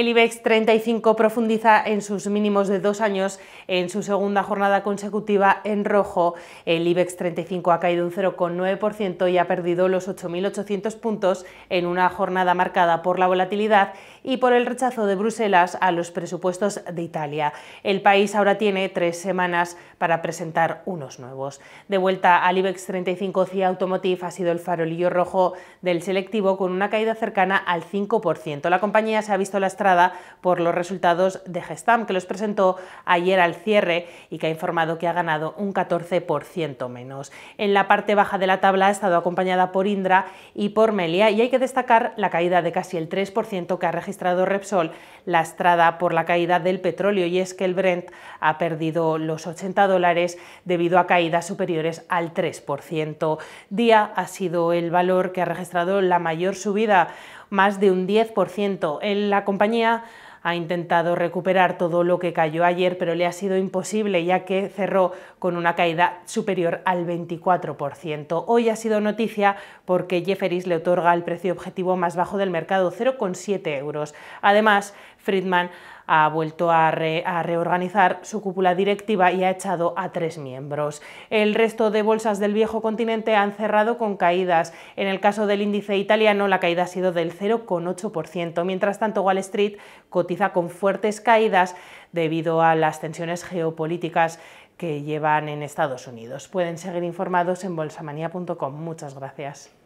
El IBEX 35 profundiza en sus mínimos de dos años en su segunda jornada consecutiva en rojo. El IBEX 35 ha caído un 0,9% y ha perdido los 8.800 puntos en una jornada marcada por la volatilidad y por el rechazo de Bruselas a los presupuestos de Italia. El país ahora tiene tres semanas para presentar unos nuevos. De vuelta al IBEX 35, CIA Automotive ha sido el farolillo rojo del selectivo con una caída cercana al 5%. La compañía se ha visto lastrada por los resultados de Gestam, que los presentó ayer al cierre y que ha informado que ha ganado un 14% menos. En la parte baja de la tabla ha estado acompañada por Indra y por Melia y hay que destacar la caída de casi el 3% que ha registrado registrado Repsol lastrada por la caída del petróleo y es que el Brent ha perdido los 80 dólares debido a caídas superiores al 3%. Día ha sido el valor que ha registrado la mayor subida, más de un 10%. En la compañía ha intentado recuperar todo lo que cayó ayer, pero le ha sido imposible ya que cerró con una caída superior al 24%. Hoy ha sido noticia porque Jefferies le otorga el precio objetivo más bajo del mercado, 0,7 euros. Además, Friedman ha vuelto a, reorganizar su cúpula directiva y ha echado a tres miembros. El resto de bolsas del viejo continente han cerrado con caídas. En el caso del índice italiano, la caída ha sido del 0,8%. Mientras tanto, Wall Street cotiza con fuertes caídas debido a las tensiones geopolíticas que llevan en Estados Unidos. Pueden seguir informados en bolsamania.com. Muchas gracias.